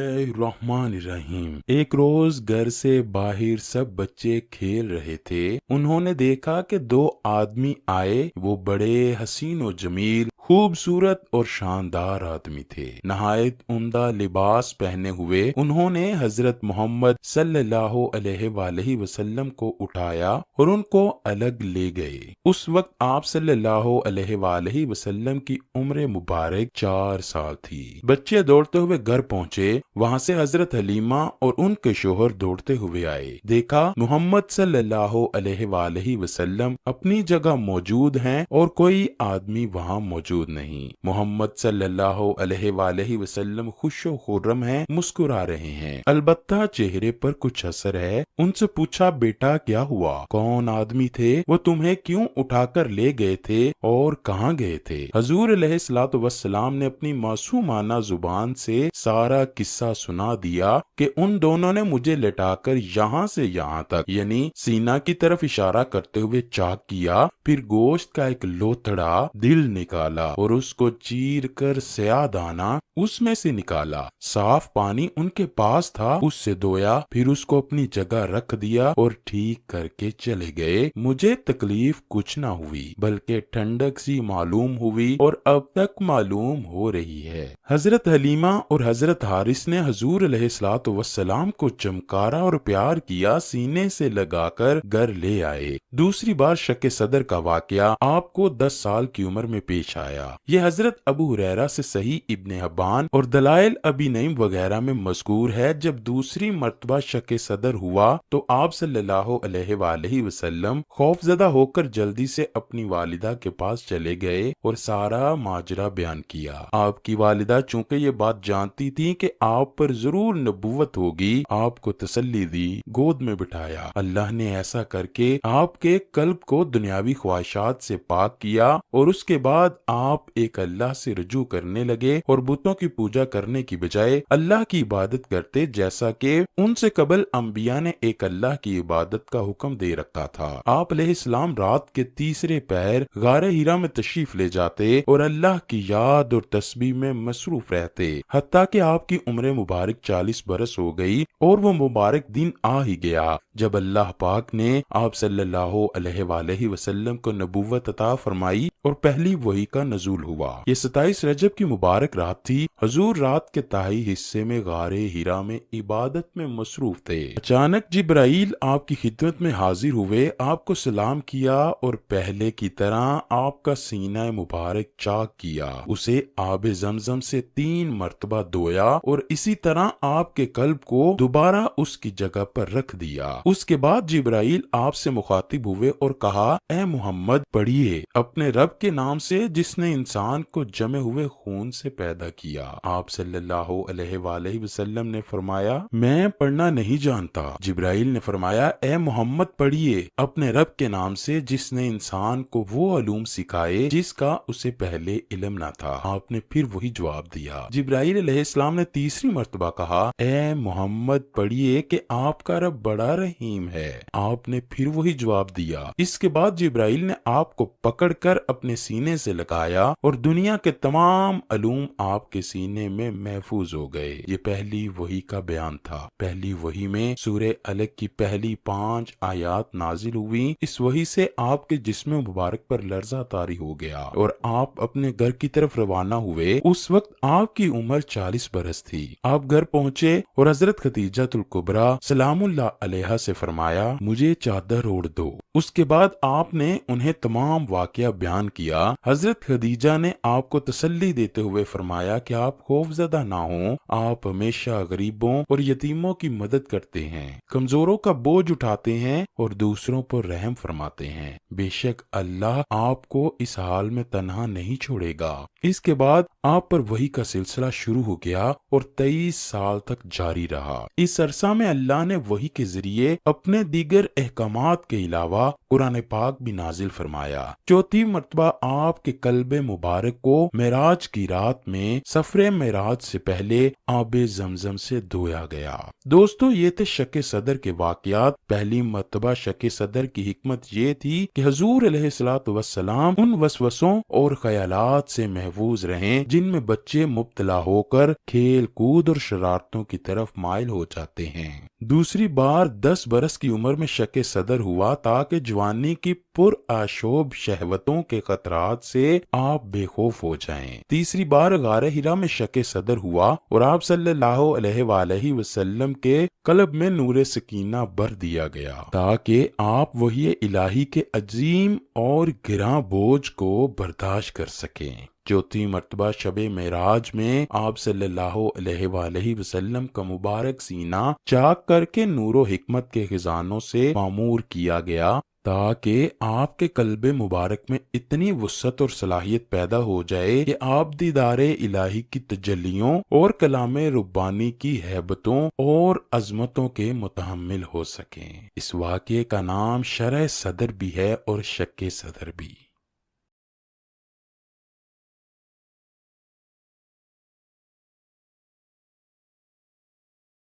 रहीम एक रोज घर से बाहर सब बच्चे खेल रहे थे उन्होंने देखा कि दो आदमी आए वो बड़े हसीन और जमील खूबसूरत और शानदार आदमी थे नहायत उमदा लिबास पहने हुए उन्होंने हजरत मोहम्मद सल्लल्लाहु अलैहि वसल्लम को उठाया और उनको अलग ले गए उस वक्त आप सल्लल्लाहु अलैहि वसल्लम की उम्र मुबारक चार साल थी बच्चे दौड़ते हुए घर पहुँचे वहाँ से हजरत हलीमा और उनके शोहर दौड़ते हुए आए देखा मोहम्मद सल्लल्लाहु वसल्लम अपनी जगह मौजूद है और कोई आदमी वहाँ मौजूद मौजूद नहीं मोहम्मद सल्लाम अलैहि खुश खुर्रम है मुस्कुरा रहे हैं अलबत्ता चेहरे पर कुछ असर है उनसे पूछा बेटा क्या हुआ कौन आदमी थे वो तुम्हें क्यों उठाकर ले गए थे और कहाँ गए थे हजूर सलाम ने अपनी मासूमाना जुबान से सारा किस्सा सुना दिया कि उन दोनों ने मुझे कर यहाँ से यहाँ तक यानी सीना की तरफ इशारा करते हुए चाक किया फिर गोश्त का एक लोथड़ा दिल निकाला डाला और उसको चीर कर सया दाना उसमें से निकाला साफ पानी उनके पास था उससे धोया फिर उसको अपनी जगह रख दिया और ठीक करके चले गए मुझे तकलीफ कुछ ना हुई बल्कि ठंडक सी मालूम हुई और अब तक मालूम हो रही है हजरत हलीमा और हजरत हारिस ने हजूर सलात वसलाम को चमकारा और प्यार किया सीने से लगाकर घर ले आए दूसरी बार शक सदर का वाकया आपको दस साल की उम्र में पेश आया फरमाया ये हजरत अबू हुरैरा से सही इबन हबान और दलाइल अबी नईम वगैरह में मजकूर है जब दूसरी मरतबा शक सदर हुआ तो आप सल्लल्लाहु अलैहि वसल्लम खौफजदा होकर जल्दी से अपनी वालिदा के पास चले गए और सारा माजरा बयान किया आपकी वालिदा चूंकि ये बात जानती थी कि आप पर जरूर नबूवत होगी आपको तसल्ली दी गोद में बिठाया अल्लाह ने ऐसा करके आपके कल्ब को दुनियावी ख्वाहिशात से पाक किया और उसके बाद आप आप एक अल्लाह से रजू करने लगे और बुतों की पूजा करने की बजाय अल्लाह की इबादत करते जैसा कि उनसे कबल अम्बिया ने एक अल्लाह की इबादत का हुक्म दे रखा था आप इस्लाम रात के तीसरे पैर गार हीरा में तशरीफ ले जाते और अल्लाह की याद और तस्बी में मसरूफ रहते हती की आपकी उम्र मुबारक चालीस बरस हो गई और वो मुबारक दिन आ ही गया जब अल्लाह पाक ने आप सल्लल्लाहु अलैहि को नबूवत अता फरमाई और पहली वही का नजूल हुआ ये सताईस रजब की मुबारक रात थी हजूर रात के ताही हिस्से में गारे हीरा में इबादत में मसरूफ थे अचानक जिब्राइल आपकी खिदमत में हाजिर हुए आपको सलाम किया और पहले की तरह आपका सीना मुबारक चाक किया उसे आब जमजम से तीन मरतबा धोया और इसी तरह आपके कल्ब को दोबारा उसकी जगह पर रख दिया उसके बाद जिब्राइल आपसे मुखातिब हुए और कहा ए मोहम्मद पढ़िए अपने रब के नाम से जिसने उसने इंसान को जमे हुए खून से पैदा किया आप सल्लल्लाहु अलैहि वसल्लम ने फरमाया मैं पढ़ना नहीं जानता जिब्राइल ने फरमाया ए मोहम्मद पढ़िए अपने रब के नाम से जिसने इंसान को वो अलूम सिखाए जिसका उसे पहले इलम ना था आपने फिर वही जवाब दिया जिब्राइल अलैहिस्सलाम ने तीसरी मरतबा कहा ए मोहम्मद पढ़िए कि आपका रब बड़ा रहीम है आपने फिर वही जवाब दिया इसके बाद जिब्राइल ने आपको पकड़ कर अपने सीने से लगाया आया और दुनिया के तमाम अलूम आपके सीने में महफूज हो गए ये पहली वही का बयान था पहली वही में सूर्य अलग की पहली पांच आयात नाजिल हुई इस वही से आपके जिसम मुबारक पर लर्जा तारी हो गया और आप अपने घर की तरफ रवाना हुए उस वक्त आपकी उम्र चालीस बरस थी आप घर पहुँचे और हजरत खतीजा तुलकुबरा सलामुल्ला से फरमाया मुझे चादर ओढ़ दो उसके बाद आपने उन्हें तमाम वाक्य बयान किया हजरत खदीजा ने आपको तसल्ली देते हुए फरमाया कि आप खौफजदा ना हो आप हमेशा गरीबों और यतीमों की मदद करते हैं कमजोरों का बोझ उठाते हैं और दूसरों पर रहम फरमाते हैं बेशक अल्लाह आपको इस हाल में तनहा नहीं छोड़ेगा इसके बाद आप पर वही का सिलसिला शुरू हो गया और तेईस साल तक जारी रहा इस अरसा में अल्लाह ने वही के जरिए अपने दीगर अहकाम के अलावा हुआ कुरान पाक भी नाजिल फरमाया चौथी मरतबा आपके कल्बे मुबारक को मराज की रात में सफरे मराज से पहले आब जमजम से धोया गया दोस्तों ये थे शक सदर के वाकयात पहली मरतबा शक सदर की हमत ये थी की हजूर सलाम उन वसवसों और ख्याल से महफूज रहे जिनमें बच्चे मुबतला होकर खेल कूद और शरारतों की तरफ मायल हो जाते हैं दूसरी बार दस बरस की उम्र में शक सदर हुआ ताकि जवानी की पुर आशोभ शहवतों के खतरात से आप बेखौफ हो जाएं। तीसरी बार गार हिरा में शक सदर हुआ और आप सल्लल्लाहु अलैहि वसल्लम के कलब में नूर सकीना भर दिया गया ताकि आप वही इलाही के अजीम और गिरा बोझ को बर्दाश्त कर सकें चौथी मरतबा शब महराज में आप सल्लाम का मुबारक सीना चाक करके नूर हमत के खजानों से मामूर किया गया ताकि आपके कल्बे मुबारक में इतनी वसत और सलाहियत पैदा हो जाए कि आप दीदार इलाही की तजलियों और कलाम रुबानी की हैबतों और अजमतों के मुतहमल हो सकें इस वाक्य का नाम शरह सदर भी है और शक सदर भी